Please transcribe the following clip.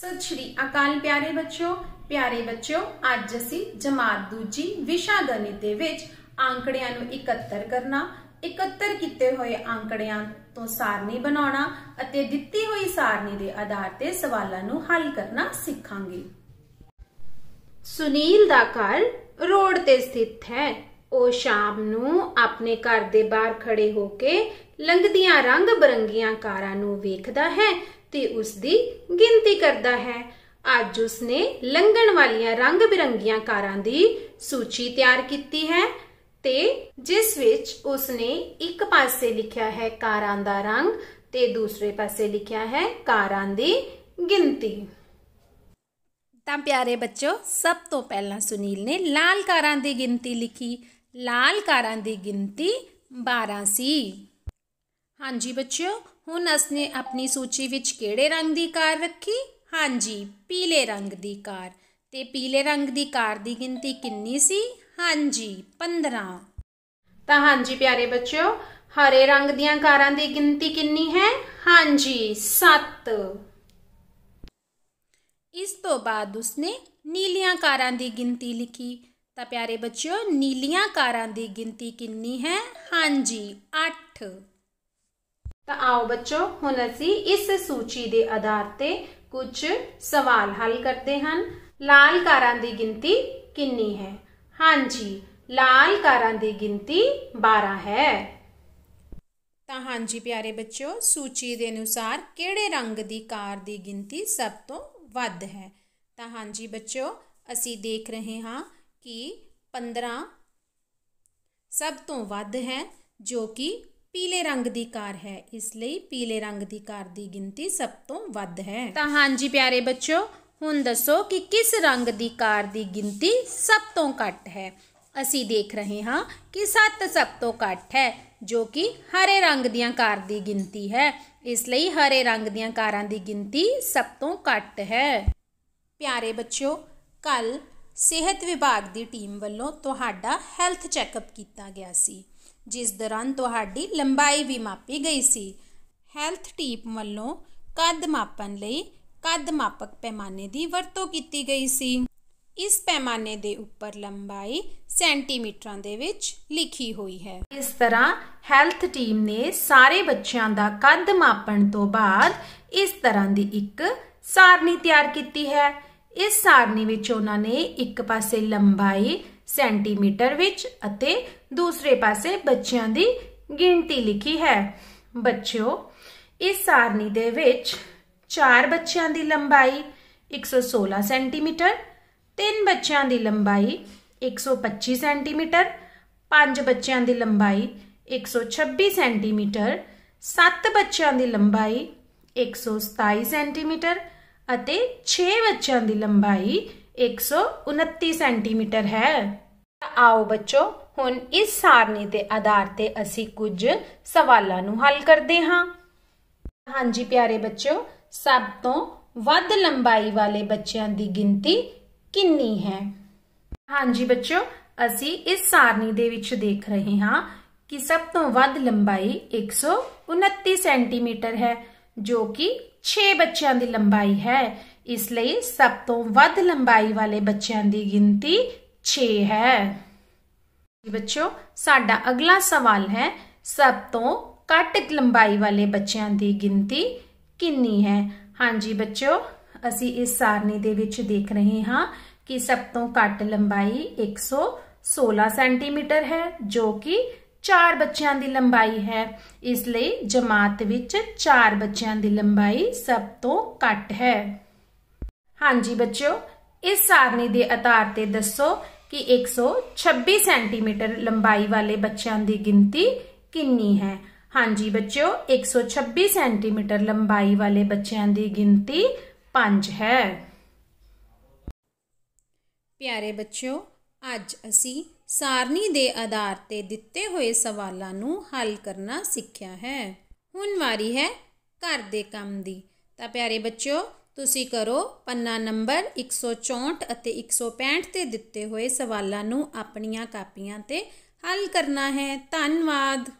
ਸਤਿ ਸ਼੍ਰੀ ਅਕਾਲ ਪਿਆਰੇ ਬੱਚਿਓ ਪਿਆਰੇ ਬੱਚਿਓ ਅੱਜ ਅਸੀਂ ਜਮਾਤ ਦੂਜੀ ਵਿਸ਼ਾ ਗਣਿਤ ਦੇ ਵਿੱਚ ਅੰਕੜਿਆਂ ਨੂੰ ਇਕੱਤਰ ਕਰਨਾ ਇਕੱਤਰ ਕੀਤੇ ਹੋਏ ਅੰਕੜਿਆਂ ਤੋਂ ਸਾਰਣੀ ਬਣਾਉਣਾ ਅਤੇ ਦਿੱਤੀ ਹੋਈ ਸਾਰਣੀ ਦੇ ਆਧਾਰ ਤੇ ਸਵਾਲਾਂ ਨੂੰ ਹੱਲ ਕਰਨਾ ਸਿੱਖਾਂਗੇ ਸੁਨੀਲ ਦਾ ਘਰ ਰੋਡ ਤੇ ਸਥਿਤ ਹੈ ਉਹ ਸ਼ਾਮ ਨੂੰ ਆਪਣੇ ਘਰ ਦੇ ਬਾਹਰ ਖੜੇ ਹੋ ਕੇ ਲੰਗਦੀਆਂ ਰੰਗ ਬਰੰਗੀਆਂ ਕਾਰਾਂ ਨੂੰ ਵੇਖਦਾ ਹੈ उसकी गिनती करता है अज उसने लंघन वाली रंग बिरंगिया कारा की सूची तैयार की है ते जिस विच उसने एक पासे लिखा है कारा का रंग ते दूसरे पासे लिखा है कारा की गिनती तो प्यारे बच्चों सब तो पहला सुनील ने लाल कारा की गिनती लिखी लाल कारा की गिनती बारह सी ਹਾਂਜੀ ਬੱਚਿਓ ਹੁਣ ਅਸਨੇ ਆਪਣੀ ਸੂਚੀ ਵਿੱਚ ਕਿਹੜੇ ਰੰਗ ਦੀ ਕਾਰ ਰੱਖੀ ਹਾਂਜੀ ਪੀਲੇ ਰੰਗ ਦੀ ਕਾਰ ਤੇ ਪੀਲੇ ਰੰਗ ਦੀ ਕਾਰ ਦੀ ਗਿਣਤੀ ਕਿੰਨੀ ਸੀ ਹਾਂਜੀ 15 ਤਾਂ ਹਾਂਜੀ ਪਿਆਰੇ ਬੱਚਿਓ ਹਰੇ ਰੰਗ ਦੀਆਂ ਕਾਰਾਂ ਦੀ ਗਿਣਤੀ ਕਿੰਨੀ ਹੈ ਹਾਂਜੀ 7 ਇਸ ਤੋਂ ਬਾਅਦ ਉਸਨੇ ਨੀਲੀਆਂ ਕਾਰਾਂ ਦੀ ਗਿਣਤੀ ਲਿਖੀ ਤਾਂ ਪਿਆਰੇ ਬੱਚਿਓ ਨੀਲੀਆਂ ਕਾਰਾਂ ਦੀ ਗਿਣਤੀ ਕਿੰਨੀ ਹੈ ਹਾਂਜੀ 8 तो आओ बच्चों हूँ असि इस सूची के आधार से कुछ सवाल हल करते हैं लाल कारा की गिनती कि हाँ जी लाल कारा की गिनती बारह है तो हाँ जी प्यारे बच्चों सूची के अनुसार किड़े रंग की कार की गिनती सब तो व्ध है तो हाँ जी बच्चों असी देख रहे हाँ कि पंद्रह सब तो व्ध कि पीले रंग की कार है इसलिए पीले रंग की कार की गिनती सब तो वह है तो हाँ जी प्यारे बच्चों हूँ दसो कि किस रंग की कार की गिनती सब तो घट है असी देख रहे हाँ कि सत्त सब तो घट है जो कि हरे रंग दार की गिनती है इसलिए हरे रंग दार की गिनती सब तो घट है प्यारे बच्चों कल सेहत विभाग की टीम वालों तो हैल्थ चैकअप किया गया सी। ਜਿਸ ਦੌਰਾਨ ਤੁਹਾਡੀ ਲੰਬਾਈ ਵੀ ਮਾਪੀ ਗਈ ਸੀ ਹੈਲਥ ਟੀਪ ਵੱਲੋਂ ਕੱਦ ਮਾਪਣ ਲਈ ਕੱਦ ਮਾਪਕ ਪੈਮਾਨੇ ਦੀ ਵਰਤੋਂ ਕੀਤੀ ਗਈ ਸੀ ਇਸ ਪੈਮਾਨੇ ਦੇ ਉੱਪਰ ਲੰਬਾਈ ਸੈਂਟੀਮੀਟਰਾਂ ਦੇ ਵਿੱਚ ਲਿਖੀ ਹੋਈ ਹੈ ਇਸ ਤਰ੍ਹਾਂ ਹੈਲਥ ਟੀਮ ਨੇ ਸਾਰੇ ਬੱਚਿਆਂ ਦਾ ਕੱਦ ਮਾਪਣ ਤੋਂ ਬਾਅਦ ਇਸ ਤਰ੍ਹਾਂ ਦੀ ਇੱਕ ਸਾਰਣੀ ਤਿਆਰ ਕੀਤੀ ਹੈ ਇਸ ਸਾਰਣੀ ਵਿੱਚ ਉਹਨਾਂ ਨੇ ਇੱਕ ਪਾਸੇ ਲੰਬਾਈ सेंटीमीटर विच अते दूसरे पासे बच्चों की गिनती लिखी है बच्चों इस सारणी के चार बच्चों की लंबाई एक सौ सोलह सेंटीमीटर तीन बच्चों की लंबाई एक सौ पच्ची सेंटीमीटर पांच बच्चों की लंबाई एक सौ छब्बी सेंटीमीटर सत्त बच्चों की लंबाई एक सौ सताई सेंटीमीटर छे बच्चों की लंबाई एक सौ उन्ती सेंटीमीटर है आओ बच्चो हम इस सारणी के आधार से असी कुछ सवाल हल करते हाँ हाँ जी प्यारे बचो सब तो वंबाई वाले बच्चों की गिनती कि है हाँ जी बच्चो असी इस सारणी दे देख रहे हाँ कि सब तो वंबाई एक सौ उन्ती सेंटीमीटर है जो कि छे बच्चों की लंबाई है इसलिए सब तो वध लंबाई वाले बच्चों की गिनती छे है बच्चों साडा अगला सवाल है सब तो घट लंबाई वाले बच्चों की गिनती कि है हाँ जी बच्चों असी इस सारणी के देख रहे हाँ कि सब तो घट लंबाई एक सौ सोलह सेंटीमीटर है जो कि चार बच्चों की लंबाई है इसलिए जमात विच चार बच्चों की लंबाई सब तो घट है हाँ जी बच्चों इस सारणी के आधार से दसो कि एक सौ छब्बी सेंटीमीटर लंबाई वाले बच्चों की गिनती किन्नी हाँ जी बच्चो एक सौ छब्बी सेंटीमीटर लंबाई वाले बच्चों की गिनती पांच है प्यारे बच्चों अज असी सारणी के आधार से दिते हुए सवालों हल करना सीखा है हूँ वारी है घर के काम की तो प्यारे बच्चों ਤੁਸੀਂ ਕਰੋ ਪੰਨਾ ਨੰਬਰ 164 ਅਤੇ 165 ਤੇ ਦਿੱਤੇ ਹੋਏ ਸਵਾਲਾਂ ਨੂੰ ਆਪਣੀਆਂ ਕਾਪੀਆਂ ਤੇ ਹੱਲ ਕਰਨਾ ਹੈ ਧੰਨਵਾਦ